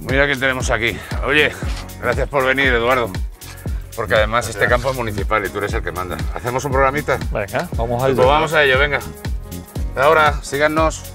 Mira quién tenemos aquí. Oye, gracias por venir, Eduardo. Porque además este campo es municipal y tú eres el que manda. ¿Hacemos un programita? Venga, vamos a pues ello. Pues vamos a ello, venga. Ahora, síganos.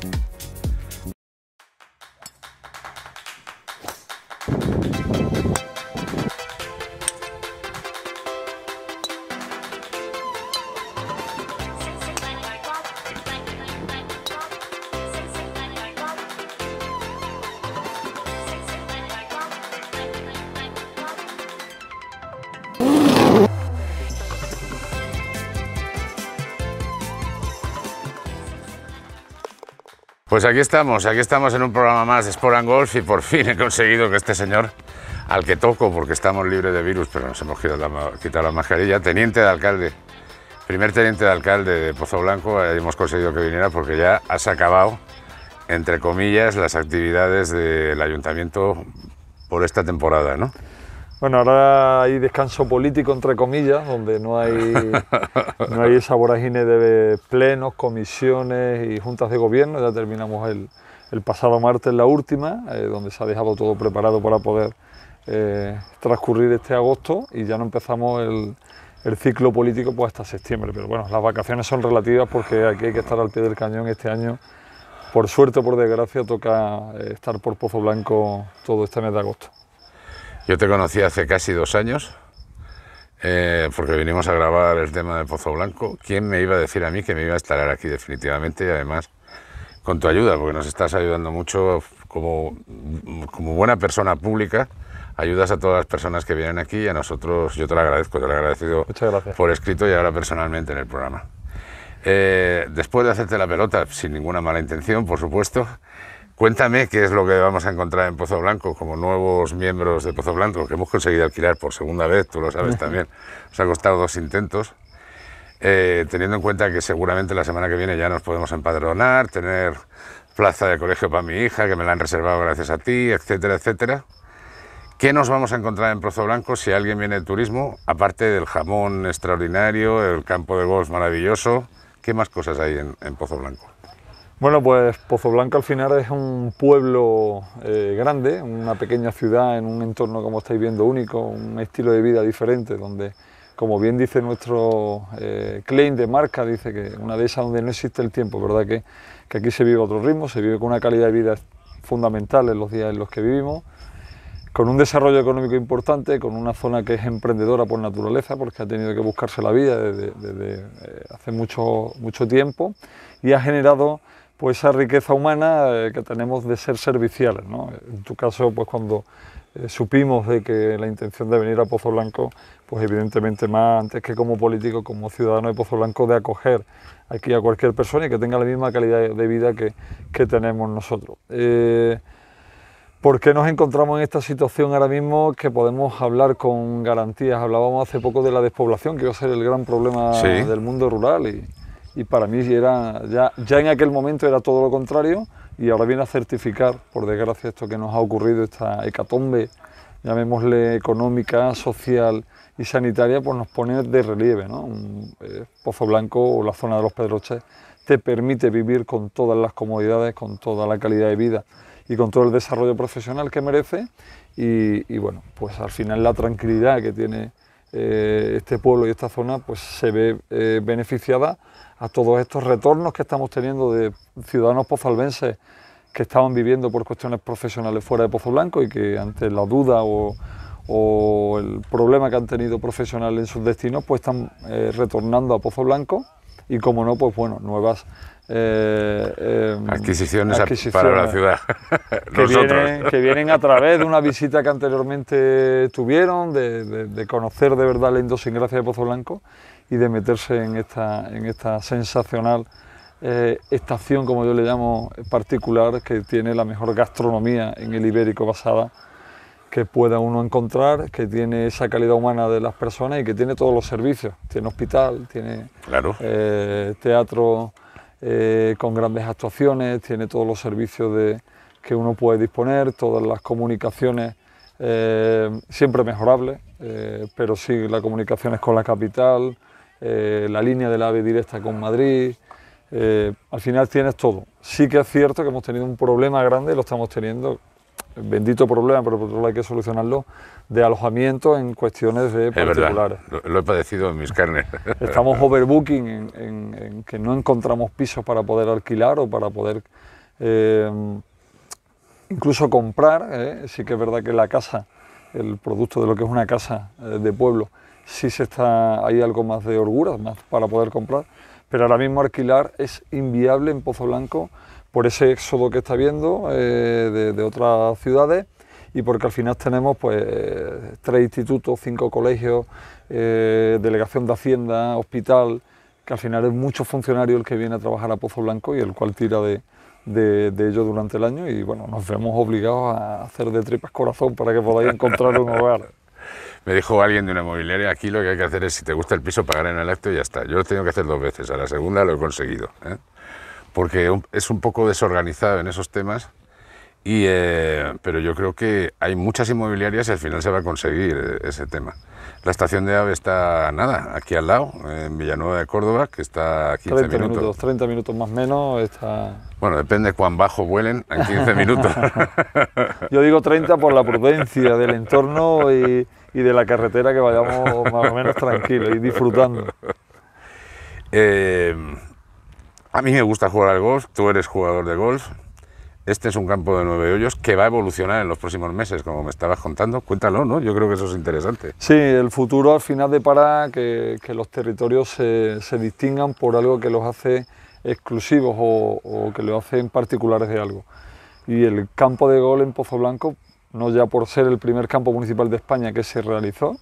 Pues aquí estamos, aquí estamos en un programa más de Sport and Golf y por fin he conseguido que este señor, al que toco porque estamos libres de virus, pero nos hemos quitado la, mascarilla, teniente de alcalde, primer teniente de alcalde de Pozo Blanco, eh, hemos conseguido que viniera porque ya has acabado, entre comillas, las actividades del ayuntamiento por esta temporada, ¿no? Bueno, ahora hay descanso político, entre comillas, donde no hay, no hay esa vorágine de plenos, comisiones y juntas de gobierno. Ya terminamos el, pasado martes la última, eh, donde se ha dejado todo preparado para poder eh, transcurrir este agosto y ya no empezamos el, ciclo político pues hasta septiembre. Pero bueno, las vacaciones son relativas porque aquí hay que estar al pie del cañón este año. Por suerte o por desgracia toca eh, estar por Pozo Blanco todo este mes de agosto. Yo te conocí hace casi dos años, eh, porque vinimos a grabar el tema de Pozo Blanco. ¿Quién me iba a decir a mí que me iba a instalar aquí definitivamente? Y además, con tu ayuda, porque nos estás ayudando mucho como, como buena persona pública ayudas a todas las personas que vienen aquí y a nosotros, yo te lo agradezco, te lo he agradecido por escrito y ahora personalmente en el programa. Eh, después de hacerte la pelota, sin ninguna mala intención, por supuesto, Cuéntame qué es lo que vamos a encontrar en Pozo Blanco como nuevos miembros de Pozo Blanco, que hemos conseguido alquilar por segunda vez, tú lo sabes también. Nos ha costado dos intentos, eh, teniendo en cuenta que seguramente la semana que viene ya nos podemos empadronar, tener plaza de colegio para mi hija, que me la han reservado gracias a ti, etcétera, etcétera. ¿Qué nos vamos a encontrar en Pozo Blanco si alguien viene de turismo? Aparte del jamón extraordinario, el campo de golf maravilloso, ¿qué más cosas hay en Pozo Blanco? Bueno, pues Blanco al final es un pueblo eh, grande, una pequeña ciudad en un entorno, como estáis viendo, único, un estilo de vida diferente, donde, como bien dice nuestro eh, Klein de marca, dice que una de esas donde no existe el tiempo, ¿verdad? Que, aquí se vive otro ritmo, se vive con una calidad de vida fundamental en los días en los que vivimos, con un desarrollo económico importante, con una zona que es emprendedora por naturaleza, porque ha tenido que buscarse la vida desde, desde eh, hace mucho, mucho tiempo y ha generado pues esa riqueza humana eh, que tenemos de ser serviciales. ¿no? En tu caso, pues cuando eh, supimos de que la intención de venir a Pozo Blanco, pues evidentemente más antes que como político, como ciudadano de Pozo Blanco, de acoger aquí a cualquier persona y que tenga la misma calidad de vida que, que tenemos nosotros. Eh, ¿Por qué nos encontramos en esta situación ahora mismo que podemos hablar con garantías? Hablábamos hace poco de la despoblación, que va a ser el gran problema del mundo rural. Y, y para mí era, ya, en aquel momento era todo lo contrario y ahora viene a certificar, por desgracia, esto que nos ha ocurrido, esta hecatombe, llamémosle económica, social y sanitaria, pues nos pone de relieve, ¿no? Un, eh, Pozo Blanco o la zona de los Pedroches te permite vivir con todas las comodidades, con toda la calidad de vida y con todo el desarrollo profesional que merece y, y bueno, pues al final la tranquilidad que tiene eh, este pueblo y esta zona pues se ve eh, beneficiada a todos estos retornos que estamos teniendo de ciudadanos pozalbenses que estaban viviendo por cuestiones profesionales fuera de Pozo Blanco y que ante la duda o, el problema que han tenido profesional en sus destinos pues están eh, retornando a Pozo Blanco y como no pues bueno nuevas eh, em, adquisiciones, para la ciudad. que, vienen, a través de una visita que anteriormente tuvieron, de, conocer de verdad la gracia de Pozo Blanco y de meterse en esta, en esta sensacional eh, estación, como yo le llamo, particular, que tiene la mejor gastronomía en el ibérico basada que pueda uno encontrar, que tiene esa calidad humana de las personas y que tiene todos los servicios. Tiene hospital, tiene eh, teatro eh, con grandes actuaciones, tiene todos los servicios de, que uno puede disponer, todas las comunicaciones eh, siempre mejorables, eh, pero sí, la comunicaciones con la capital, la línea del AVE directa con Madrid, al final tienes todo. Sí que es cierto que hemos tenido un problema grande, lo estamos teniendo, bendito problema, pero por otro lado hay que solucionarlo, de alojamiento en cuestiones de es lo, he padecido en mis carnes. Estamos overbooking en, que no encontramos pisos para poder alquilar o para poder eh, incluso comprar. ¿eh? Sí que es verdad que la casa, el producto de lo que es una casa eh, de pueblo, sí se está, hay algo más de orgura, más para poder comprar, pero ahora mismo alquilar es inviable en Pozo Blanco por ese éxodo que está habiendo de, otras ciudades y porque al final tenemos pues tres institutos, cinco colegios, delegación de Hacienda, hospital, que al final es mucho funcionario el que viene a trabajar a Pozo Blanco y el cual tira de, de, ello durante el año y bueno, nos vemos obligados a hacer de tripas corazón para que podáis encontrar un hogar. Me dijo alguien de una inmobiliaria... aquí lo que hay que hacer es, si te gusta el piso, pagar en el acto y ya está. Yo lo he tenido que hacer dos veces, a la segunda lo he conseguido. ¿eh? Porque es un poco desorganizado en esos temas, y, eh, pero yo creo que hay muchas inmobiliarias y al final se va a conseguir eh, ese tema. La estación de AVE está, nada, aquí al lado, en Villanueva de Córdoba, que está a 15 30 minutos. 30 minutos más o menos está... Bueno, depende cuán bajo vuelen, en 15 minutos. Yo digo 30 por la prudencia del entorno y, de la carretera que vayamos más o menos tranquilos y disfrutando. Eh, a mí me gusta jugar al golf, tú eres jugador de golf. Este es un campo de nueve hoyos que va a evolucionar en los próximos meses, como me estabas contando. Cuéntalo, ¿no? Yo creo que eso es interesante. Sí, el futuro al final depara que, que los territorios se, distingan por algo que los hace exclusivos o, que los en particulares de algo. Y el campo de gol en Pozo Blanco, no ya por ser el primer campo municipal de España que se realizó,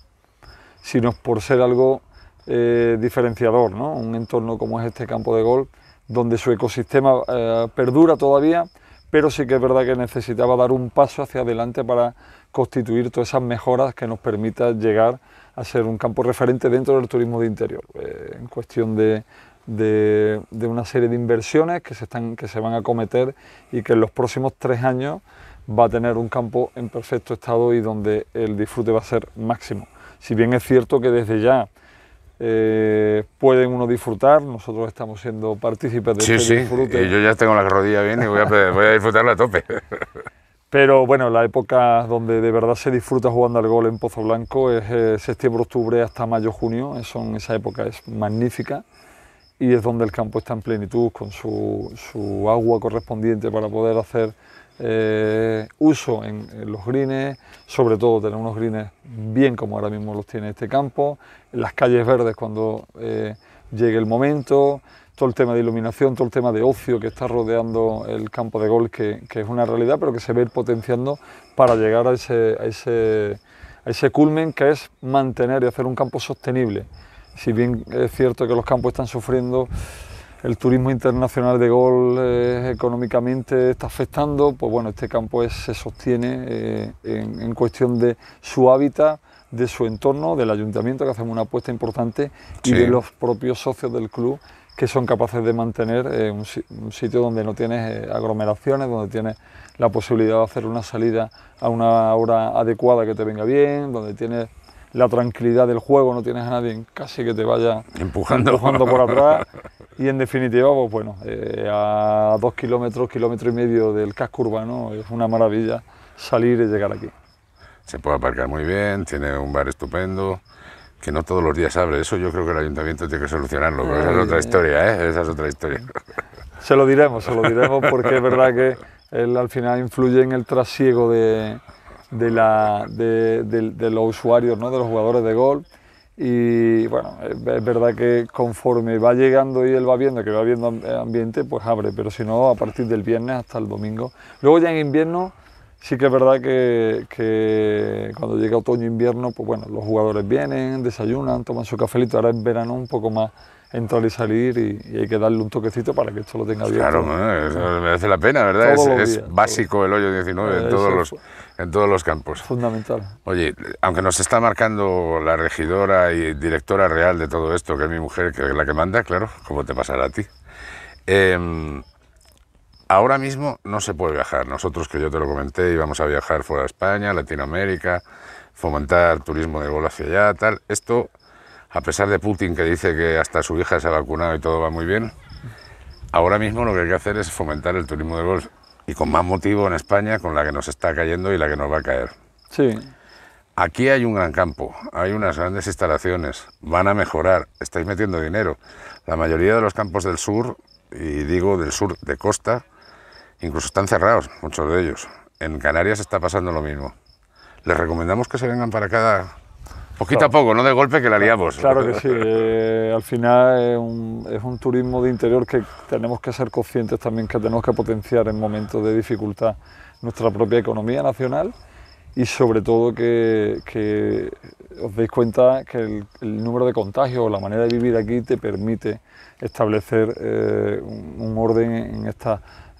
sino por ser algo eh, diferenciador, ¿no? Un entorno como es este campo de gol, donde su ecosistema eh, perdura todavía pero sí que es verdad que necesitaba dar un paso hacia adelante para constituir todas esas mejoras que nos permita llegar a ser un campo referente dentro del turismo de interior, eh, en cuestión de, una serie de inversiones que se, están, que se van a cometer y que en los próximos tres años va a tener un campo en perfecto estado y donde el disfrute va a ser máximo. Si bien es cierto que desde ya eh, pueden uno disfrutar, nosotros estamos siendo partícipes de sí, este disfrute. Y eh, yo ya tengo la rodilla bien y voy a, voy disfrutarla a tope. Pero bueno, la época donde de verdad se disfruta jugando al gol en Pozo Blanco es eh, septiembre, octubre hasta mayo, junio. esa época es magnífica y es donde el campo está en plenitud con su, su agua correspondiente para poder hacer eh, uso en, los greens, sobre todo tener unos greens bien como ahora mismo los tiene este campo, las calles verdes cuando eh, llegue el momento, todo el tema de iluminación, todo el tema de ocio que está rodeando el campo de golf, que, es una realidad, pero que se ve ir potenciando para llegar a ese, a ese culmen que es mantener y hacer un campo sostenible. Si bien es cierto que los campos están sufriendo el turismo internacional de gol... Eh, económicamente está afectando, pues bueno, este campo se sostiene eh, en, cuestión de su hábitat, de su entorno, del ayuntamiento, que hacemos una apuesta importante, y de los propios socios del club que son capaces de mantener eh, un, sitio donde no tienes aglomeraciones, donde tienes la posibilidad de hacer una salida a una hora adecuada que te venga bien, donde tienes la tranquilidad del juego, no tienes a nadie casi que te vaya empujando, empujando por atrás. Y en definitiva, pues bueno, eh, a dos kilómetros, kilómetro y medio del casco urbano, es una maravilla salir y llegar aquí. Se puede aparcar muy bien, tiene un bar estupendo, que no todos los días abre. Eso yo creo que el ayuntamiento tiene que solucionarlo, pero esa es otra historia, ¿eh? es otra historia. Se lo diremos, se lo diremos, porque es verdad que al final influye en el trasiego de, la, de, los usuarios, ¿no? de los jugadores de golf y bueno, es verdad que conforme va llegando y él va viendo que va viendo ambiente, pues abre, pero si no, a partir del viernes hasta el domingo. Luego ya en invierno, sí que es verdad que, cuando llega otoño-invierno, pues bueno, los jugadores vienen, desayunan, toman su cafelito, ahora en verano un poco más entrar y salir y, hay que darle un toquecito para que esto lo tenga bien. Claro, merece la pena, ¿verdad? es, básico el hoyo 19 en todos, los, en todos los campos. Fundamental. Oye, aunque nos está marcando la regidora y directora real de todo esto, que es mi mujer, que es la que manda, claro, como te pasará a ti. Em, ahora mismo no se puede viajar. Nosotros, que yo te lo comenté, íbamos a viajar fuera de España, Latinoamérica, fomentar turismo de gol hacia allá, tal. Esto a pesar de Putin que dice que hasta su hija se ha vacunado y todo va muy bien, ahora mismo lo que hay que hacer es fomentar el turismo de golf y con más motivo en España, con la que nos está cayendo y la que nos va a caer. Sí. Aquí hay un gran campo, hay unas grandes instalaciones, van a mejorar, estáis metiendo dinero. La mayoría de los campos del sur, y digo del sur de costa, incluso están cerrados, muchos de ellos. En Canarias está pasando lo mismo. Les recomendamos que se vengan para cada... Poquito a poco, no de golpe que la liamos. Claro que sí. Eh, al final es un, turismo de interior que tenemos que ser conscientes también que tenemos que potenciar en momentos de dificultad nuestra propia economía nacional y sobre todo que, os deis cuenta que el, número de contagios o la manera de vivir aquí te permite establecer eh, un, orden en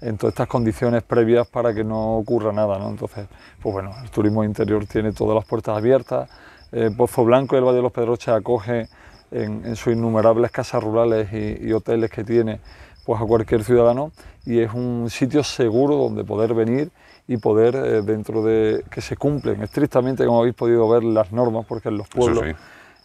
en todas estas condiciones previas para que no ocurra nada, ¿no? Entonces, pues bueno, el turismo interior tiene todas las puertas abiertas, eh, Pozo Blanco el Valle de los Pedroches acoge en, sus innumerables casas rurales y, hoteles que tiene pues a cualquier ciudadano y es un sitio seguro donde poder venir y poder eh, dentro de que se cumplen estrictamente como habéis podido ver las normas porque en los pueblos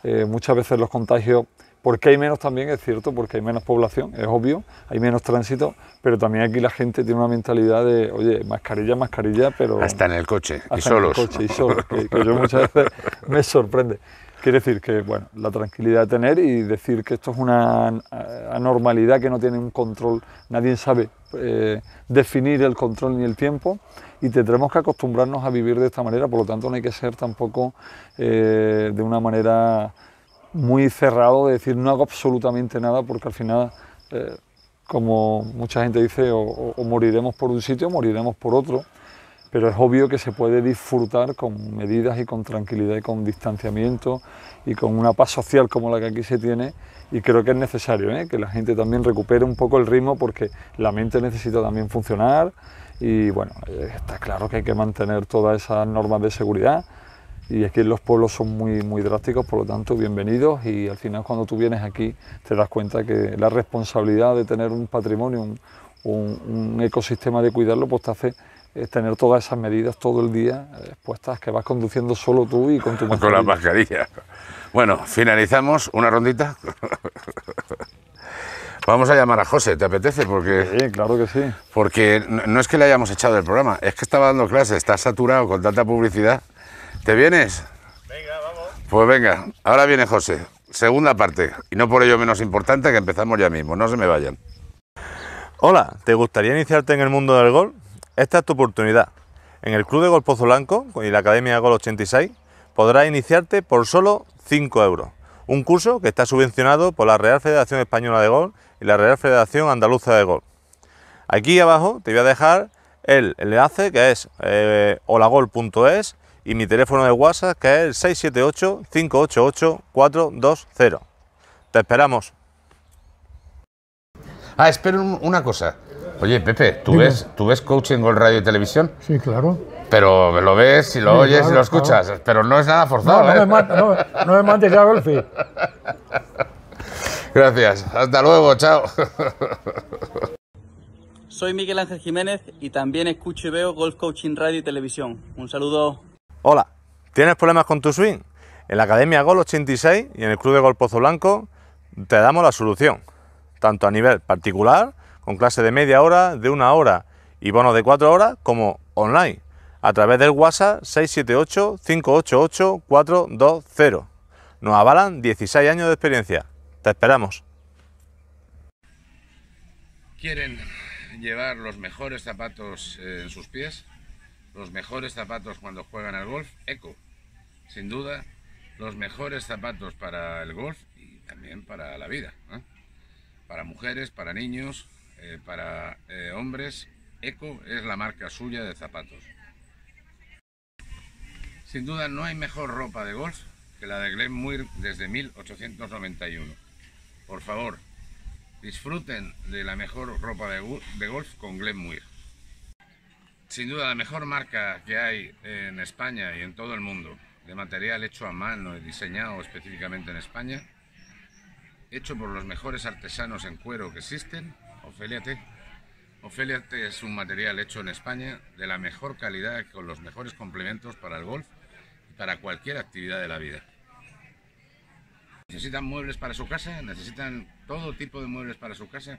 eh, muchas veces los contagios porque hay menos también? Es cierto, porque hay menos población, es obvio, hay menos tránsito, pero también aquí la gente tiene una mentalidad de, oye, mascarilla, mascarilla, pero... Hasta en el coche, y solos. En el coche, y solos, que, yo muchas veces me sorprende. Quiere decir que, bueno, la tranquilidad de tener y decir que esto es una eh, anormalidad que no tiene un control, nadie sabe eh, definir el control ni el tiempo y tendremos que acostumbrarnos a vivir de esta manera, por lo tanto no hay que ser tampoco eh, de una manera muy cerrado de decir no hago absolutamente nada porque al final, eh, como mucha gente dice, o, moriremos por un sitio o moriremos por otro, pero es obvio que se puede disfrutar con medidas y con tranquilidad y con distanciamiento y con una paz social como la que aquí se tiene y creo que es necesario ¿eh? que la gente también recupere un poco el ritmo porque la mente necesita también funcionar y bueno, eh, está claro que hay que mantener todas esas normas de seguridad, y es que los pueblos son muy, muy drásticos, por lo tanto, bienvenidos y al final cuando tú vienes aquí te das cuenta que la responsabilidad de tener un patrimonio, un, ecosistema de cuidarlo, pues te hace eh, tener todas esas medidas todo el día eh, expuestas que vas conduciendo solo tú y con tu mascarilla. con la mascarilla. Bueno, finalizamos una rondita. Vamos a llamar a José, ¿te apetece? Porque, sí, claro que sí. Porque no es que le hayamos echado del programa, es que estaba dando clases, está saturado con tanta publicidad ¿Te vienes? Venga, vamos. Pues venga, ahora viene José. Segunda parte, y no por ello menos importante, que empezamos ya mismo. No se me vayan. Hola, ¿te gustaría iniciarte en el mundo del gol?... Esta es tu oportunidad. En el Club de Gol Pozo Blanco y la Academia Gol 86 podrás iniciarte por solo 5 euros. Un curso que está subvencionado por la Real Federación Española de Gol... y la Real Federación Andaluza de Gol... Aquí abajo te voy a dejar el enlace que es eh, holagol.es y mi teléfono de WhatsApp que es el 678-588-420. Te esperamos. Ah, espero una cosa. Oye, Pepe, ¿tú ves, ¿tú ves coaching Golf Radio y Televisión? Sí, claro. Pero me lo ves y lo oyes y lo escuchas, pero no es nada forzado, no ¿eh? me no, mates a Gracias. Hasta luego, chao. Soy Miguel Ángel Jiménez y también escucho y veo Golf Coaching Radio y Televisión. Un saludo. Hola, ¿tienes problemas con tu swing? En la Academia Gol 86 y en el Club de Gol Pozo Blanco te damos la solución, tanto a nivel particular, con clase de media hora, de una hora y bonos de cuatro horas, como online, a través del WhatsApp 678-588-420. Nos avalan 16 años de experiencia. Te esperamos. ¿Quieren llevar los mejores zapatos en sus pies? los mejores zapatos cuando juegan al golf, Eco. Sin duda, los mejores zapatos para el golf y también para la vida. Para mujeres, para niños, eh, para eh, hombres, Eco es la marca suya de zapatos. Sin duda, no hay mejor ropa de golf que la de Muir desde 1891. Por favor, disfruten de la mejor ropa de, de golf con Muir. Sin duda la mejor marca que hay en España y en todo el mundo, de material hecho a mano y diseñado específicamente en España, hecho por los mejores artesanos en cuero que existen, Ofelia T. Ofelia T es un material hecho en España de la mejor calidad con los mejores complementos para el golf y para cualquier actividad de la vida. Necesitan muebles para su casa, necesitan todo tipo de muebles para su casa,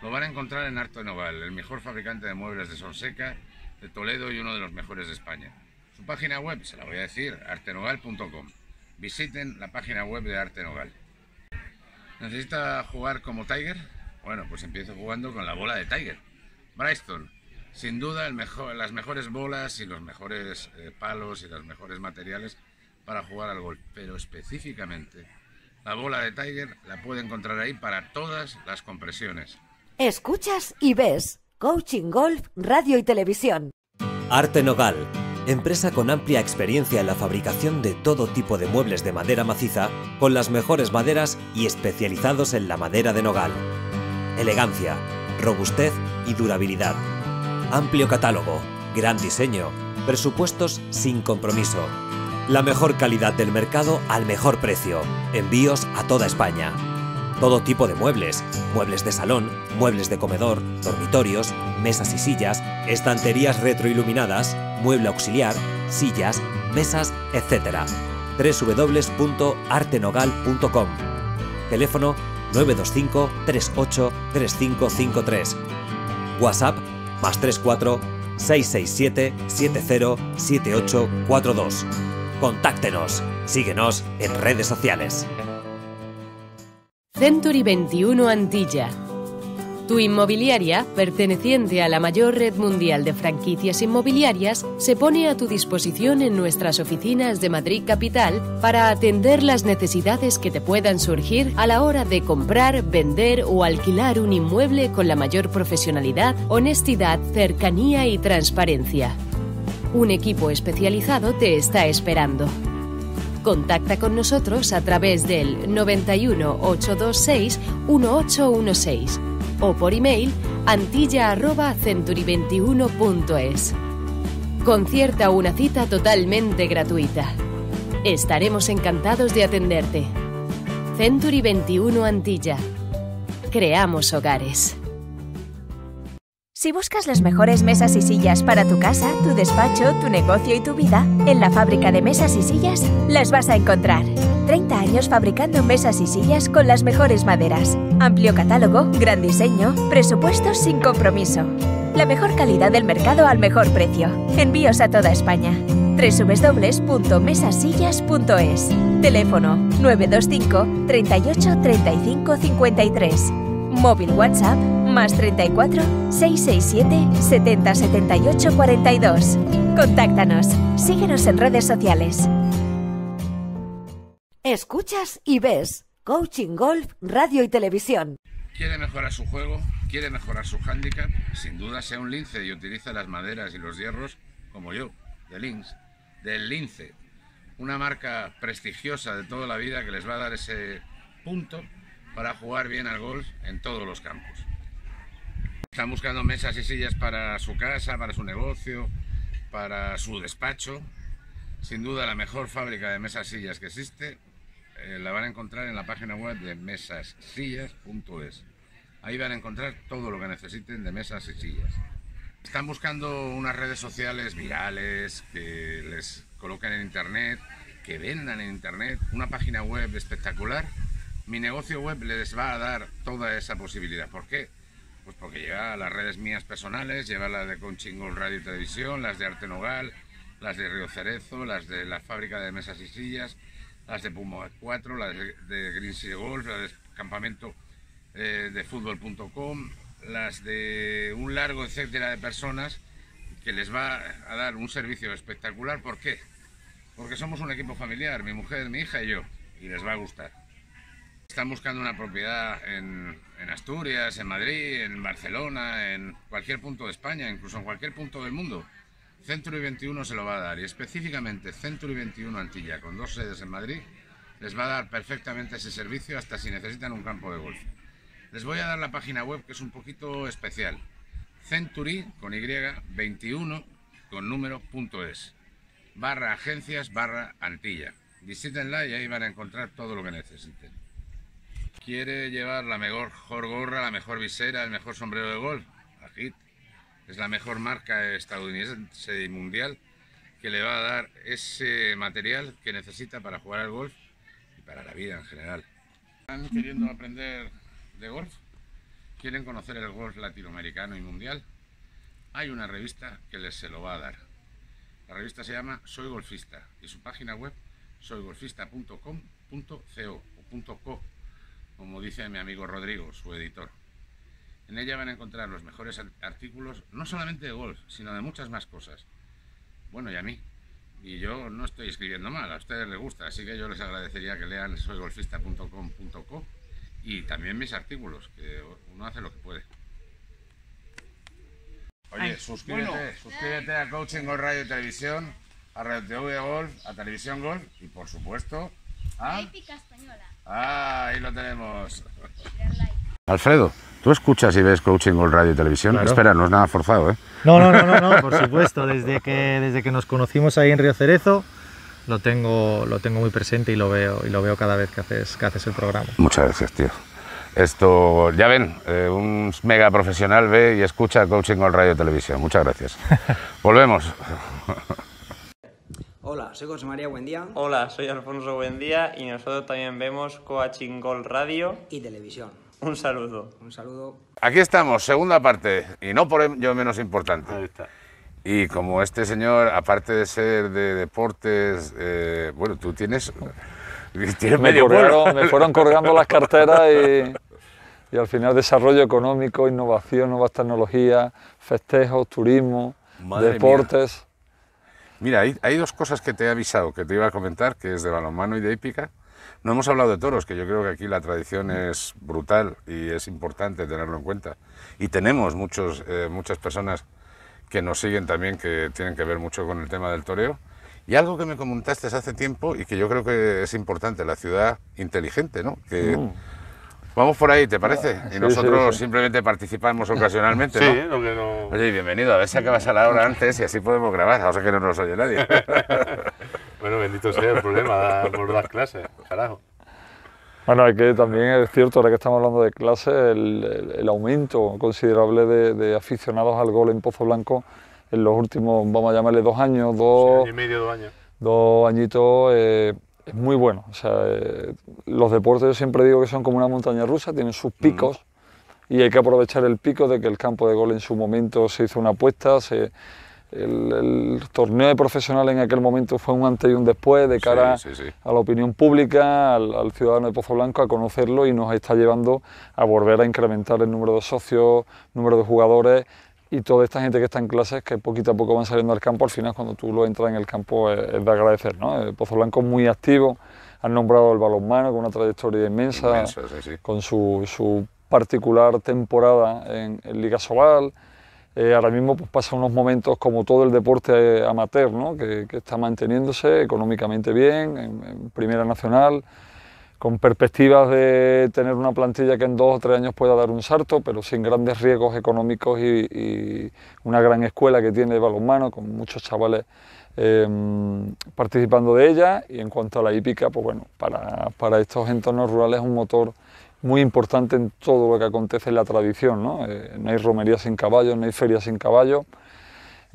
lo van a encontrar en Arto Noval, el mejor fabricante de muebles de Sonseca de Toledo y uno de los mejores de España. Su página web, se la voy a decir, artenogal.com. Visiten la página web de Artenogal. ¿Necesita jugar como Tiger? Bueno, pues empiezo jugando con la bola de Tiger. Bryston, sin duda las mejores bolas y los mejores eh, palos y los mejores materiales para jugar al golf, pero específicamente la bola de Tiger la puede encontrar ahí para todas las compresiones. Escuchas y ves. Coaching Golf, Radio y Televisión. Arte Nogal, empresa con amplia experiencia en la fabricación de todo tipo de muebles de madera maciza, con las mejores maderas y especializados en la madera de nogal. Elegancia, robustez y durabilidad. Amplio catálogo, gran diseño, presupuestos sin compromiso. La mejor calidad del mercado al mejor precio. Envíos a toda España todo tipo de muebles, muebles de salón, muebles de comedor, dormitorios, mesas y sillas, estanterías retroiluminadas, mueble auxiliar, sillas, mesas, etc. www.artenogal.com Teléfono 925 38 3553 WhatsApp más 34 667 70 7842. Contáctenos, síguenos en redes sociales. Century 21 Antilla. Tu inmobiliaria, perteneciente a la mayor red mundial de franquicias inmobiliarias, se pone a tu disposición en nuestras oficinas de Madrid Capital para atender las necesidades que te puedan surgir a la hora de comprar, vender o alquilar un inmueble con la mayor profesionalidad, honestidad, cercanía y transparencia. Un equipo especializado te está esperando. Contacta con nosotros a través del 91 826 1816 o por email antilla@century21.es. Concierta una cita totalmente gratuita. Estaremos encantados de atenderte. Century 21 Antilla. Creamos hogares. Si buscas las mejores mesas y sillas para tu casa, tu despacho, tu negocio y tu vida, en la fábrica de mesas y sillas las vas a encontrar. 30 años fabricando mesas y sillas con las mejores maderas. Amplio catálogo, gran diseño, presupuestos sin compromiso. La mejor calidad del mercado al mejor precio. Envíos a toda España. www.mesasillas.es Teléfono 925 38 35 53 Móvil WhatsApp más 34 667 70 78 42. Contáctanos. Síguenos en redes sociales. Escuchas y ves Coaching Golf, Radio y Televisión. Quiere mejorar su juego, quiere mejorar su handicap. Sin duda sea un lince y utiliza las maderas y los hierros como yo, de Lynx, Del lince. Una marca prestigiosa de toda la vida que les va a dar ese punto para jugar bien al golf en todos los campos. Están buscando mesas y sillas para su casa, para su negocio, para su despacho. Sin duda la mejor fábrica de mesas y sillas que existe eh, la van a encontrar en la página web de mesasillas.es. Ahí van a encontrar todo lo que necesiten de mesas y sillas. Están buscando unas redes sociales virales que les coloquen en internet, que vendan en internet, una página web espectacular. Mi negocio web les va a dar toda esa posibilidad. ¿Por qué? Pues porque lleva las redes mías personales, lleva las de Conchingol Radio y Televisión, las de Arte Nogal, las de Río Cerezo, las de la fábrica de mesas y sillas, las de Pumo 4, las de, Green City Golf, las de campamento eh, de fútbol.com, las de un largo etcétera de personas que les va a dar un servicio espectacular. ¿Por qué? Porque somos un equipo familiar, mi mujer, mi hija y yo, y les va a gustar. Están buscando una propiedad en, Asturias, en Madrid, en Barcelona, en cualquier punto de España, incluso en cualquier punto del mundo. Century 21 se lo va a dar y específicamente Century 21 Antilla, con dos sedes en Madrid, les va a dar perfectamente ese servicio hasta si necesitan un campo de golf. Les voy a dar la página web que es un poquito especial. Century con Y 21 con número punto es barra agencias barra Antilla. Visítenla y ahí van a encontrar todo lo que necesiten quiere llevar la mejor gorra, la mejor visera, el mejor sombrero de golf, la HIT. Es la mejor marca estadounidense y mundial que le va a dar ese material que necesita para jugar al golf y para la vida en general. Están queriendo aprender de golf, quieren conocer el golf latinoamericano y mundial. Hay una revista que les se lo va a dar. La revista se llama Soy Golfista y su página web soygolfista.com.co como dice mi amigo Rodrigo, su editor. En ella van a encontrar los mejores artículos, no solamente de golf, sino de muchas más cosas. Bueno, y a mí. Y yo no estoy escribiendo mal, a ustedes les gusta, así que yo les agradecería que lean soygolfista.com.co y también mis artículos, que uno hace lo que puede. Oye, suscríbete, suscríbete a Coaching Golf Radio y Televisión, a Radio TV Golf, a Televisión Golf y por supuesto Ah. Ah, ahí lo tenemos. Alfredo, ¿tú escuchas y ves coaching con radio y televisión? Espera, no es nada forzado, ¿eh? No, no, no, no, por supuesto. Desde que, desde que nos conocimos ahí en Río Cerezo, lo tengo, lo tengo muy presente y lo veo, y lo veo cada vez que haces, que haces el programa. Muchas gracias, tío. Esto, ya ven, eh, un mega profesional ve y escucha coaching con radio y televisión. Muchas gracias. Volvemos. Hola, soy José María Buendía. Hola, soy Alfonso Buendía y nosotros también vemos Coaching Gold Radio y Televisión. Un saludo. Un saludo. Aquí estamos, segunda parte, y no por ello menos importante. Ahí está. Y como este señor, aparte de ser de deportes, eh, bueno, tú tienes... tienes medio me fueron colgando las carteras y y al final desarrollo económico, innovación, nuevas tecnologías, festejos, turismo, deportes. Mira, hay, dos cosas que te he avisado, que te iba a comentar, que es de balonmano y de hípica. No hemos hablado de toros, que yo creo que aquí la tradición es brutal y es importante tenerlo en cuenta. Y tenemos muchos, eh, muchas personas que nos siguen también, que tienen que ver mucho con el tema del toreo. Y algo que me comentaste hace tiempo y que yo creo que es importante, la ciudad inteligente, ¿no? Mm. Vamos por ahí, ¿te parece? Ah, y nosotros simplemente participamos ocasionalmente, sí, Lo que no... Oye, bienvenido, a ver si acabas a la hora antes y así podemos grabar, o sea que no nos oye nadie. bueno, bendito sea el problema por dar clases, carajo. Bueno, es que también es cierto, ahora que estamos hablando de clases, el, aumento considerable de, aficionados al gol en Pozo Blanco en los últimos, vamos a llamarle dos años, dos... y medio, dos años. Dos añitos... Eh, es muy bueno. O sea, eh, los deportes yo siempre digo que son como una montaña rusa, tienen sus mm. picos y hay que aprovechar el pico de que el campo de gol en su momento se hizo una apuesta, el, torneo de profesional en aquel momento fue un antes y un después de cara a la opinión pública, al, al, ciudadano de Pozo Blanco, a conocerlo y nos está llevando a volver a incrementar el número de socios, número de jugadores, y toda esta gente que está en clases que poquito a poco van saliendo al campo, al final cuando tú lo entras en el campo es, de agradecer. ¿no? El Pozo Blanco es muy activo, han nombrado el balonmano con una trayectoria inmensa, con su, su, particular temporada en, Liga Sobal. Eh, ahora mismo pues, pasa unos momentos como todo el deporte amateur, ¿no? que, está manteniéndose económicamente bien, en Primera Nacional con perspectivas de tener una plantilla que en dos o tres años pueda dar un salto, pero sin grandes riesgos económicos y, una gran escuela que tiene de balonmano, con muchos chavales em, participando de ella. Y en cuanto a la hípica, pues bueno, para, estos entornos rurales es un motor muy importante en todo lo que acontece en la tradición. No, eh, no hay romería sin caballos, no hay feria sin caballos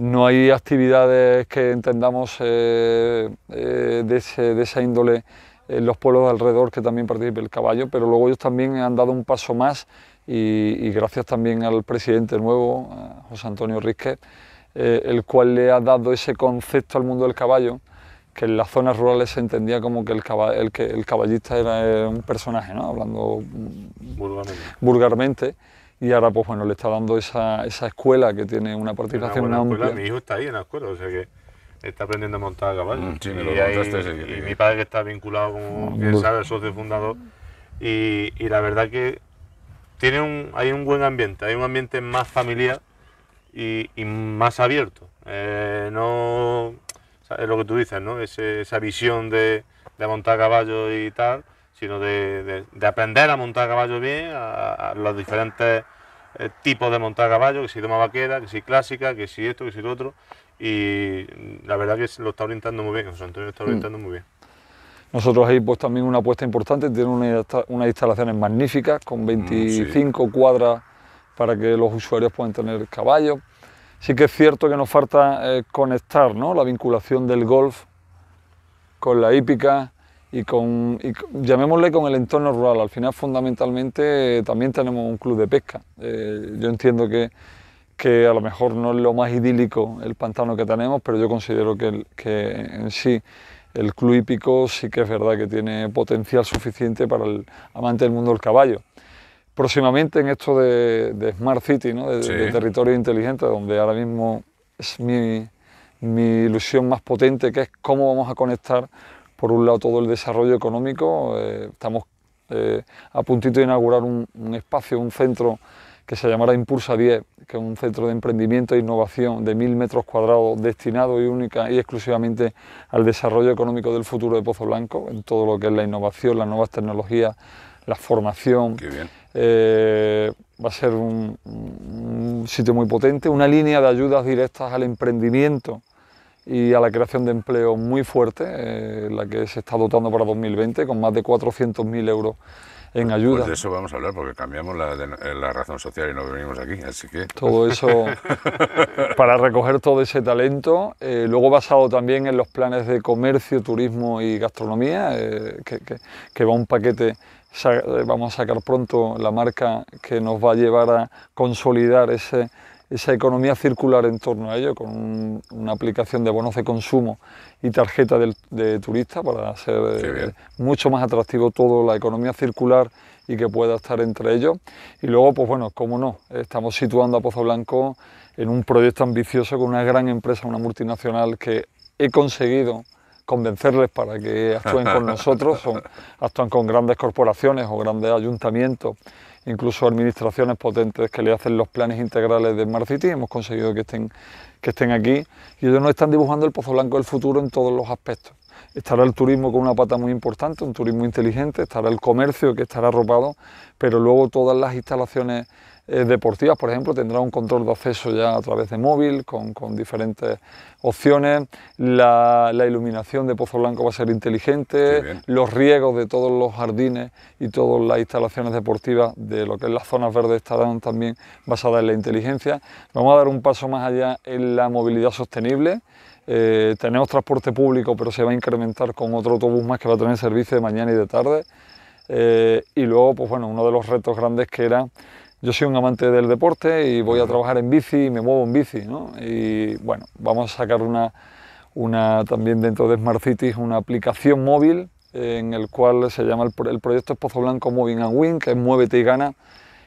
no hay actividades que entendamos eh, eh, de, de, esa índole eh, los pueblos alrededor que también participe el caballo, pero luego ellos también han dado un paso más y, gracias también al presidente nuevo, eh, José Antonio Rizquez, eh, el cual le ha dado ese concepto al mundo del caballo, que en las zonas rurales se entendía como que el, el, el caballista era un personaje, ¿no? hablando mm, vulgarmente. Y ahora, pues bueno, le está dando esa, esa escuela que tiene una participación una Mi hijo está ahí en la escuela, o sea que está aprendiendo a montar a y, mi padre que está vinculado con... Mm. ...el socio fundador. Y, la verdad que tiene un, hay un buen ambiente, hay un ambiente más familiar y, más abierto. Eh, no es lo que tú dices, ¿no? esa visión de, de, montar caballo y tal, sino de, aprender a montar caballo bien, a, los diferentes eh, tipos de montar caballo, que si toma vaquera, que si clásica, que si esto, que si lo otro y la verdad que lo está orientando muy bien, está mm. orientando muy bien. Nosotros ahí pues también una apuesta importante, tiene una, unas instalaciones magníficas con 25 mm, cuadras para que los usuarios puedan tener caballos. Sí que es cierto que nos falta eh, conectar la vinculación del golf con la hípica y con, llamémosle con el entorno rural. Al final fundamentalmente eh, también tenemos un club de pesca. Eh, yo entiendo que que a lo mejor no es lo más idílico el pantano que tenemos, pero yo considero que, en sí el club hípico sí que es verdad que tiene potencial suficiente para el amante del mundo del caballo. Próximamente en esto de, Smart City, ¿no? de, territorio inteligente, donde ahora mismo es mi, ilusión más potente, que es cómo vamos a conectar, por un lado, todo el desarrollo económico. Eh, estamos eh, a puntito de inaugurar un espacio, un centro que se llamará Impulsa 10, que es un centro de emprendimiento e innovación de mil metros cuadrados destinado y única y exclusivamente al desarrollo económico del futuro de Pozo Blanco, en todo lo que es la innovación, las nuevas tecnologías, la formación. Qué bien. Eh, va a ser un, sitio muy potente, una línea de ayudas directas al emprendimiento y a la creación de empleo muy fuerte, eh, la que se está dotando para 2020, con más de 400.000 euros pues ayuda. Pues de eso vamos a hablar porque cambiamos eh, la, razón social y no venimos aquí, así que... Todo eso, para recoger todo ese talento, eh, luego basado también en los planes de comercio, turismo y gastronomía, eh, que va un paquete vamos a sacar pronto la marca que nos va a llevar a consolidar ese esa economía circular en torno a ello, con una aplicación de bonos de consumo y tarjeta de, turista para hacer eh, mucho más atractivo toda la economía circular y que pueda estar entre ellos. Y luego, pues bueno, como no, estamos situando a Pozo Blanco en un proyecto ambicioso con una gran empresa, una multinacional que he conseguido convencerles para que actúen con nosotros, actúan con grandes corporaciones o grandes ayuntamientos incluso administraciones potentes que le hacen los planes integrales de Smart City, hemos conseguido que estén, que estén aquí y ellos nos están dibujando el Pozo Blanco del futuro en todos los aspectos. Estará el turismo con una pata muy importante, un turismo inteligente, estará el comercio que estará arropado, pero luego todas las instalaciones eh, deportivas, por ejemplo, tendrá un control de acceso ya a través de móvil, con, diferentes opciones. La, iluminación de Pozo Blanco va a ser inteligente, los riegos de todos los jardines y todas las instalaciones deportivas de lo que es las zonas verdes estarán también basadas en la inteligencia. Vamos a dar un paso más allá en la movilidad sostenible. Eh, tenemos transporte público, pero se va a incrementar con otro autobús más que va a tener servicio de mañana y de tarde. Eh, y luego, pues bueno, uno de los retos grandes que era yo soy un amante del deporte y voy a trabajar en bici y me muevo en bici, ¿no? Y bueno, vamos a sacar una, una también dentro de Smart Cities, una aplicación móvil en el cual se llama el, proyecto Espozo Blanco Moving and Win, que es Muévete y Gana,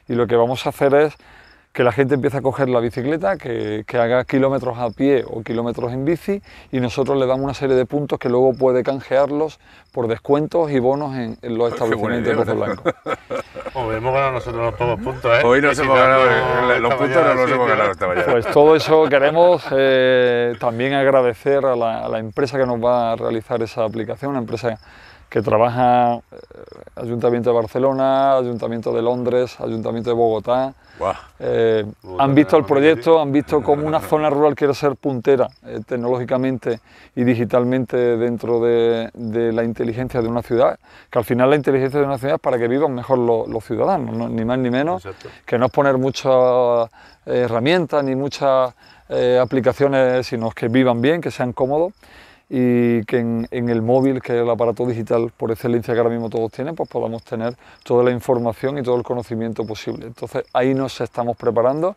y lo que vamos a hacer es que la gente empiece a coger la bicicleta, que, que, haga kilómetros a pie o kilómetros en bici y nosotros le damos una serie de puntos que luego puede canjearlos por descuentos y bonos en, los establecimientos de Pozo Blanco. Hoy hemos ganado nosotros los pocos puntos, ¿eh? Hoy no se hemos ganado, eh, los puntos no los hemos ganado esta mañana. Pues todo eso queremos eh, también agradecer a la, a la empresa que nos va a realizar esa aplicación, una empresa que trabaja eh, Ayuntamiento de Barcelona, Ayuntamiento de Londres, Ayuntamiento de Bogotá. Eh, han visto el proyecto, han visto cómo una zona rural quiere ser puntera eh, tecnológicamente y digitalmente dentro de, la inteligencia de una ciudad, que al final la inteligencia de una ciudad es para que vivan mejor los, ciudadanos, ni más ni menos, que no es poner muchas herramientas ni muchas aplicaciones, sino que vivan bien, que sean cómodos y que en, el móvil, que es el aparato digital por excelencia que ahora mismo todos tienen, pues podamos tener toda la información y todo el conocimiento posible. Entonces ahí nos estamos preparando.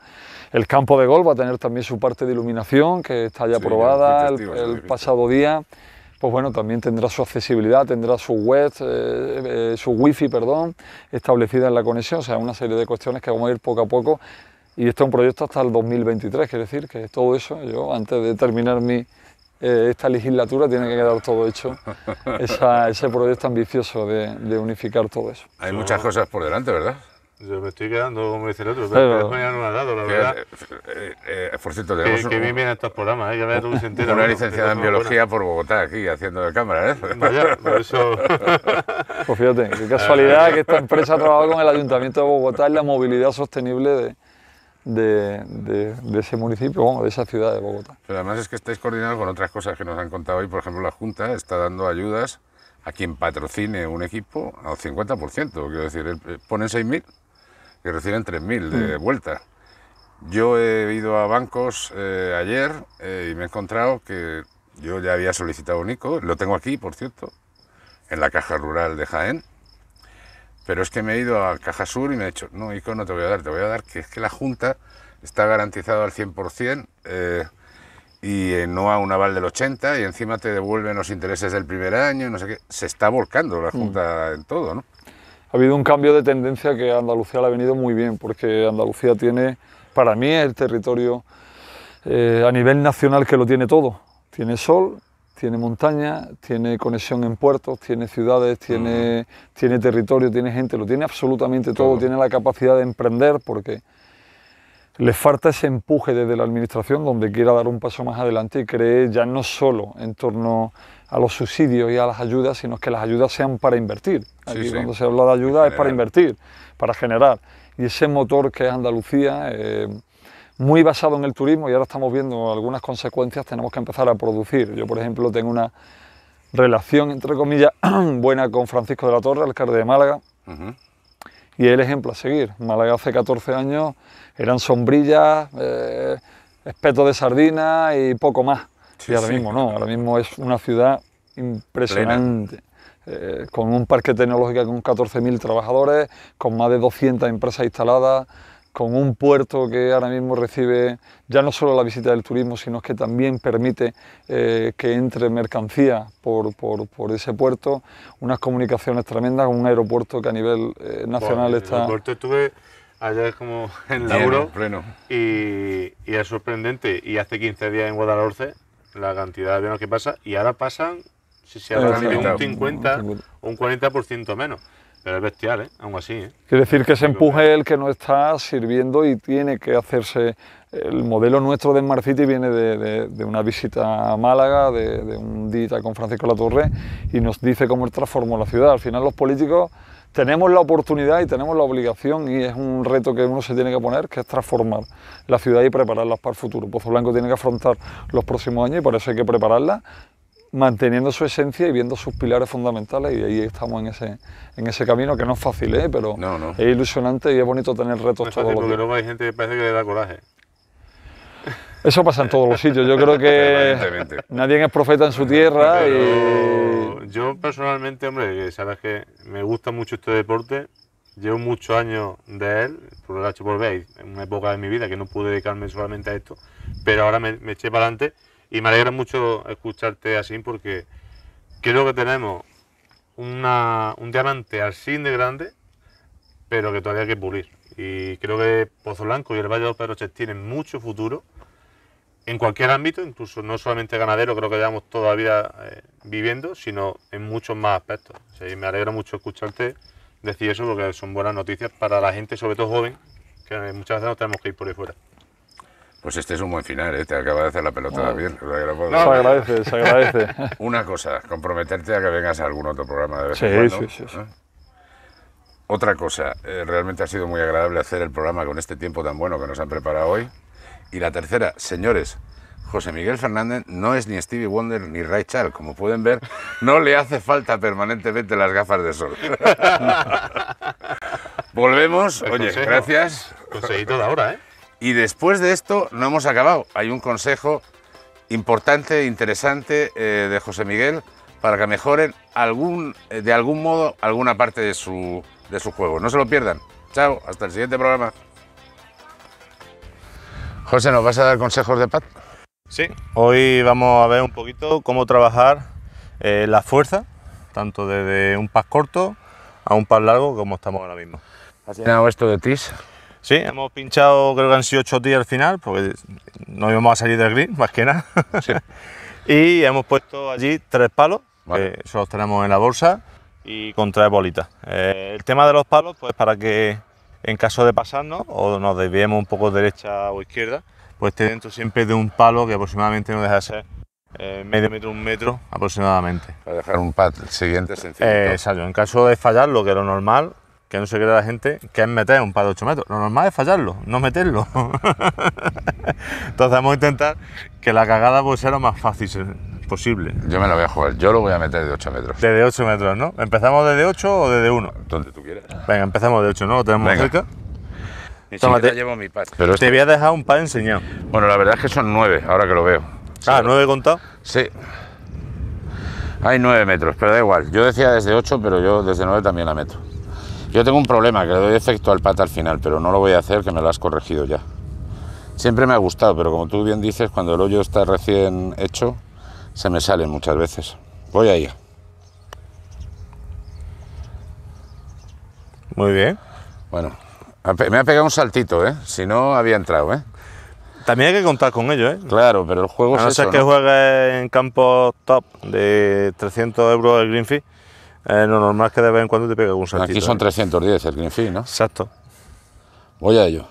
El campo de gol va a tener también su parte de iluminación, que está ya aprobada el, pasado día pues bueno, también tendrá su accesibilidad, tendrá su web, eh, eh, su wifi, perdón, establecida en la conexión, o sea, una serie de cuestiones que vamos a ir poco a poco y este es un proyecto hasta el 2023, quiere decir que todo eso, yo antes de terminar mi, eh, esta legislatura tiene que quedar todo hecho, ese proyecto ambicioso de, unificar todo eso. Hay muchas cosas por delante, ¿verdad? Yo me estoy quedando, como dice el otro, pero España no ha dado, la verdad. Eh, eh, eh, por cierto, Que, que bien vienen estos programas, ¿eh? un, Una licenciada en biología por Bogotá, aquí, haciendo de cámara, ¿eh? por eso. pues fíjate, qué casualidad que esta empresa ha trabajado con el Ayuntamiento de Bogotá en la movilidad sostenible de, de, ese municipio, bueno, de esa ciudad de Bogotá. Pero además es que estáis coordinados con otras cosas que nos han contado hoy, por ejemplo, la Junta está dando ayudas a quien patrocine un equipo al 50%, quiero decir, eh, ponen 6.000 y reciben 3.000 de mm. vuelta. Yo he ido a bancos eh, ayer eh, y me he encontrado que yo ya había solicitado un ICO, lo tengo aquí, por cierto, en la caja rural de Jaén, pero es que me he ido a Caja Sur y me he dicho, no, ICO no te voy a dar, te voy a dar que es que la Junta está garantizado al 100% eh, y eh, no a un aval del 80% y encima te devuelven los intereses del primer año, no sé qué. Se está volcando la mm. Junta en todo, ¿no? Ha habido un cambio de tendencia que a Andalucía le ha venido muy bien, porque Andalucía tiene, para mí, el territorio eh, a nivel nacional que lo tiene todo. Tiene sol, tiene montaña, tiene conexión en puertos, tiene ciudades, tiene, mm. tiene territorio, tiene gente, lo tiene absolutamente todo. tiene la capacidad de emprender porque le falta ese empuje desde la administración donde quiera dar un paso más adelante y cree ya no solo en torno a los subsidios y a las ayudas, sino que las ayudas sean para invertir. Aquí cuando se habla de ayuda es para invertir, para generar. Y ese motor que es Andalucía... Eh, muy basado en el turismo y ahora estamos viendo algunas consecuencias, tenemos que empezar a producir. Yo, por ejemplo, tengo una relación, entre comillas, buena con Francisco de la Torre, alcalde de Málaga, y el ejemplo a seguir. Málaga hace 14 años eran sombrillas, eh, de sardina y poco más. y ahora mismo no, ahora mismo es una ciudad impresionante. Eh, con un parque tecnológico con 14.000 trabajadores, con más de 200 empresas instaladas, con un puerto que ahora mismo recibe ya no solo la visita del turismo, sino que también permite eh, que entre mercancía por, ese puerto, unas comunicaciones tremendas, ...con un aeropuerto que a nivel eh, nacional está... El aeropuerto estuve allá como en Lauro Y, es sorprendente, y hace 15 días en Guadalhorce la cantidad de aviones que pasa, y ahora pasan, si se de un 50 o un 40% menos. Pero es bestial, ¿eh? aún así. ¿eh? Quiere decir que se empuje el que no está sirviendo y tiene que hacerse. El modelo nuestro de Smart City viene de, una visita a Málaga, de, un día con Francisco la Torre... y nos dice cómo transformó la ciudad. Al final, los políticos tenemos la oportunidad y tenemos la obligación, y es un reto que uno se tiene que poner, que es transformar la ciudad y prepararla para el futuro. Pozo Blanco tiene que afrontar los próximos años y por eso hay que prepararla manteniendo su esencia y viendo sus pilares fundamentales y ahí estamos en ese, en ese camino que no es fácil, ¿eh? pero es ilusionante y es bonito tener retos todos los días. luego hay gente que parece que le da coraje. Eso pasa en todos los sitios. Yo creo que nadie es profeta en su tierra. y... Yo personalmente, hombre, sabes que me gusta mucho este deporte. Llevo muchos años de él, por el H por B, en una época de mi vida que no pude dedicarme solamente a esto, pero ahora me, me eché para adelante y me alegra mucho escucharte así porque creo que tenemos un diamante así de grande, pero que todavía hay que pulir. Y creo que Pozo Blanco y el Valle de los Perroches tienen mucho futuro en cualquier ámbito, incluso no solamente ganadero, creo que llevamos todavía eh, viviendo, sino en muchos más aspectos. y me alegra mucho escucharte decir eso porque son buenas noticias para la gente, sobre todo joven, que muchas veces nos tenemos que ir por ahí fuera. Pues este es un buen final, ¿eh? te acaba de hacer la pelota bien. no se agradece, se agradece. Una cosa, comprometerte a que vengas a algún otro programa de vez en cuando, sí, sí, Otra cosa, eh, realmente ha sido muy agradable hacer el programa con este tiempo tan bueno que nos han preparado hoy. Y la tercera, señores, José Miguel Fernández no es ni Stevie Wonder ni Ray Charles. Como pueden ver, no le hace falta permanentemente las gafas de sol. Volvemos. Pues Oye, gracias. Conseguí toda ahora, ¿eh? Y después de esto no hemos acabado. Hay un consejo importante, e interesante eh, de José Miguel para que mejoren eh, de algún modo alguna parte de su, de su juego. No se lo pierdan. Chao, hasta el siguiente programa. José, ¿nos vas a dar consejos de pad? Sí, hoy vamos a ver un poquito cómo trabajar eh, la fuerza, tanto desde un pad corto a un pad largo como estamos ahora mismo. ¿Has esto de TIS? Sí, hemos pinchado, creo que han sido 8 días al final, porque no íbamos a salir del green, más que nada. y hemos puesto allí tres palos, que tenemos en la bolsa, y con tres bolitas. Eh, el tema de los palos, pues para que en caso de pasarnos o nos desviemos un poco derecha o izquierda, pues esté dentro siempre de un palo que aproximadamente no deja de ser eh, medio metro, un metro aproximadamente. Para dejar un pad siguiente sencillo. Eh, exacto, en caso de fallar, lo que es lo normal, que no se cree la gente, que es meter un par de 8 metros. Lo normal es fallarlo, no meterlo. Entonces vamos a intentar que la cagada pues, sea lo más fácil posible. Yo me la voy a jugar, yo lo voy a meter de 8 metros. De 8 metros, ¿no? ¿Empezamos desde 8 o desde 1? Donde tú quieras. Venga, empezamos de 8, ¿no? Lo tenemos cerca. Tómate. llevo mi par. Te este- voy a dejar un par enseñado. Bueno, la verdad es que son 9, ahora que lo veo. Ah, ¿9 he contado? Sí. Hay 9 metros, pero da igual. Yo decía desde 8, pero yo desde 9 también la meto. Yo tengo un problema, que le doy efecto al pata al final, pero no lo voy a hacer, que me lo has corregido ya. Siempre me ha gustado, pero como tú bien dices, cuando el hoyo está recién hecho, se me sale muchas veces. Voy a ir. Muy bien. Bueno, me ha pegado un saltito, ¿eh? Si no, había entrado, ¿eh? También hay que contar con ello, ¿eh? Claro, pero el juego a es no sé que juega en campo top de 300 euros el Greenfield eh, lo normal es que de vez en cuando te pegue un saltito. Aquí son 310 ¿eh? el fin, ¿no? Exacto. Voy a ello.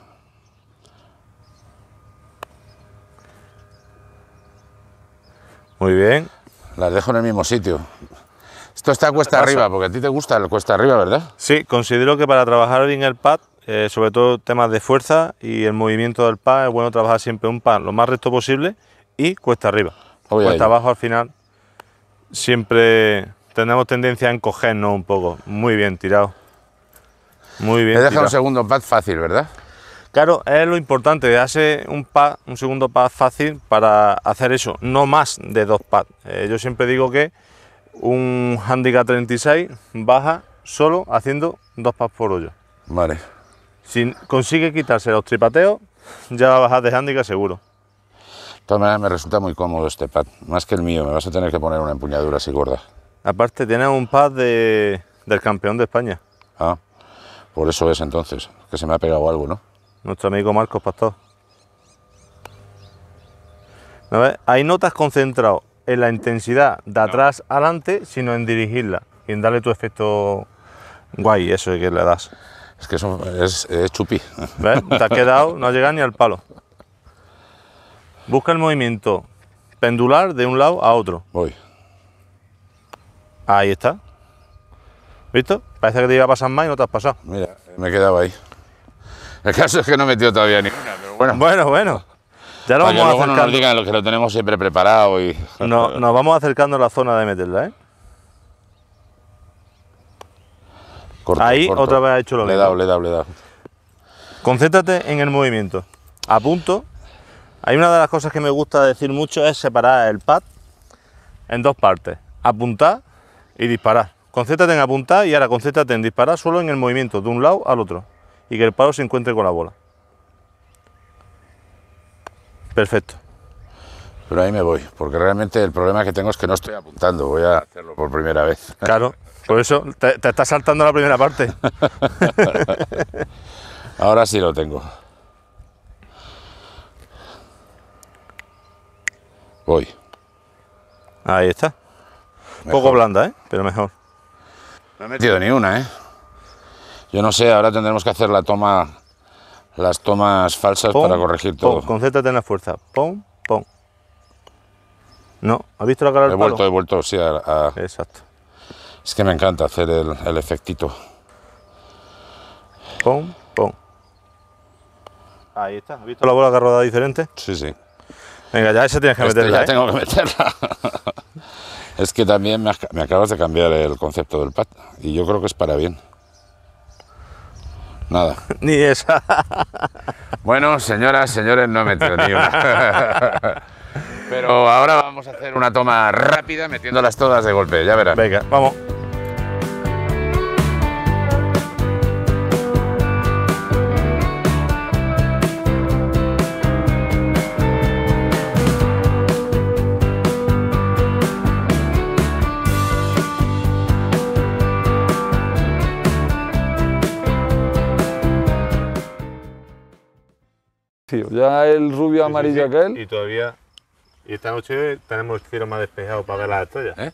Muy bien. Las dejo en el mismo sitio. Esto está cuesta arriba, porque a ti te gusta el cuesta arriba, ¿verdad? Sí, considero que para trabajar bien el pad, eh, sobre todo temas de fuerza y el movimiento del pad, es bueno trabajar siempre un pad lo más recto posible y cuesta arriba. cuesta abajo al final siempre tenemos tendencia a encogernos un poco. Muy bien tirado. Muy bien. Te deja un segundo pad fácil, ¿verdad? Claro, es lo importante, hace un pad, un segundo pad fácil para hacer eso, no más de dos pads. Eh, yo siempre digo que un handicap 36 baja solo haciendo dos pads por hoyo. Vale. Si consigue quitarse los tripateos, ya va a bajar de handicap seguro. De todas maneras, me resulta muy cómodo este pad, más que el mío. Me vas a tener que poner una empuñadura así gorda. Aparte tiene un pad de, del campeón de España. Ah, por eso es entonces, que se me ha pegado algo, ¿no? Nuestro amigo Marcos Pastor. ¿No ves? Hay notas concentrado en la intensidad de atrás alante, adelante, sino en dirigirla y en darle tu efecto guay, eso que le das. Es que eso es, chupi. ¿Ves? Te ha quedado, no llega llegado ni al palo. Busca el movimiento pendular de un lado a otro. Voy. Ahí está. ¿Visto? Parece que te iba a pasar más y no te has pasado. Mira, me quedaba ahí. El caso es que no he metido todavía ninguna, pero bueno. Bueno, bueno. Ya lo vamos a luego acercando. no digan Los que lo tenemos siempre preparado y... nos vamos acercando a la zona de meterla, ¿eh? ahí otra vez ha hecho lo mismo. Le he dado, le he dado, le he Concéntrate en el movimiento. A punto. Hay una de las cosas que me gusta decir mucho es separar el pad en dos partes. Apuntar y disparar. Concéntrate en apuntar y ahora concéntrate en disparar solo en el movimiento de un lado al otro y que el palo se encuentre con la bola. Perfecto. Pero ahí me voy, porque realmente el problema que tengo es que no estoy apuntando, voy a hacerlo por primera vez. Claro, por eso te, está estás saltando la primera parte. Ahora sí lo tengo. Voy. Ahí está. Poco blanda, ¿eh? Pero mejor. No he metido ni una, ¿eh? Yo no sé, ahora tendremos que hacer la toma, las tomas falsas para corregir todo. concéntrate en la fuerza. Pon, pon. No, ¿has visto la cara del He vuelto, he vuelto, sí, a, Exacto. Es que me encanta hacer el, efectito. Pon, pon. Ahí está. ¿Has visto la bola que ha rodado diferente? Sí, sí. Venga, ya esa tienes que este meterla. Ya ¿eh? tengo que meterla. Es que también me, acabas de cambiar el concepto del pat y yo creo que es para bien. Nada. Ni esa. Bueno, señoras, señores, no he metido ni una. Pero ahora vamos a hacer una toma rápida metiéndolas todas de golpe, ya verás. Venga, vamos. Ya el rubio amarillo aquel. Y todavía. Y esta noche tenemos el más despejado para ver las estrellas. ¿Eh?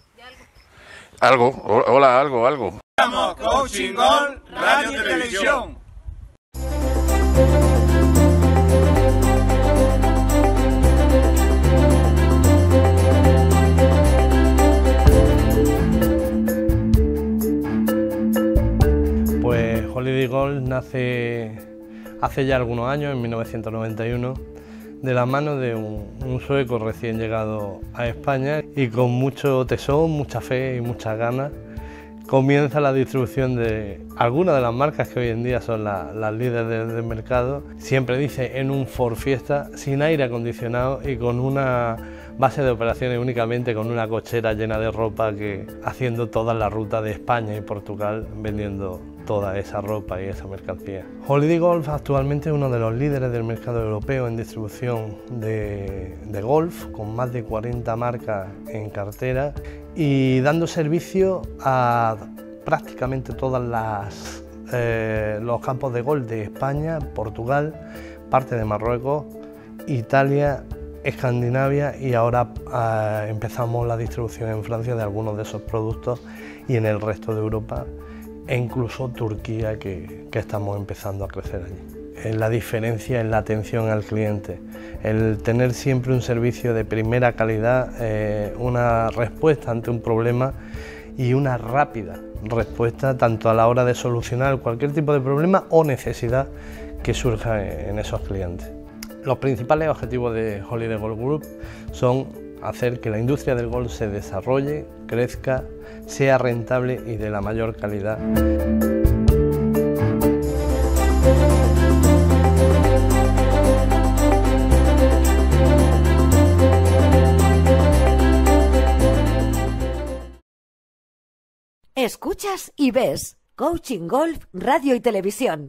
Algo, hola, algo, algo. vamos Coaching Gol, Radio y Televisión. Pues Holiday Gold nace hace ya algunos años, en 1991, de la mano de un, sueco recién llegado a España y con mucho tesón, mucha fe y muchas ganas comienza la distribución de algunas de las marcas que hoy en día son las líderes del, mercado. Siempre dice en un Ford Fiesta sin aire acondicionado y con una base de operaciones únicamente con una cochera llena de ropa que haciendo toda la ruta de España y Portugal vendiendo toda esa ropa y esa mercancía. Holiday Golf actualmente es uno de los líderes del mercado europeo en distribución de, golf, con más de 40 marcas en cartera y dando servicio a prácticamente todas las eh, los campos de golf de España, Portugal, parte de Marruecos, Italia, Escandinavia y ahora eh, empezamos la distribución en Francia de algunos de esos productos y en el resto de Europa e incluso Turquía, que, estamos empezando a crecer allí. La diferencia en la atención al cliente, el tener siempre un servicio de primera calidad, eh, una respuesta ante un problema y una rápida respuesta tanto a la hora de solucionar cualquier tipo de problema o necesidad que surja en esos clientes. Los principales objetivos de Holiday Gold Group son hacer que la industria del golf se desarrolle, crezca sea rentable y de la mayor calidad. Escuchas y ves Coaching Golf, Radio y Televisión.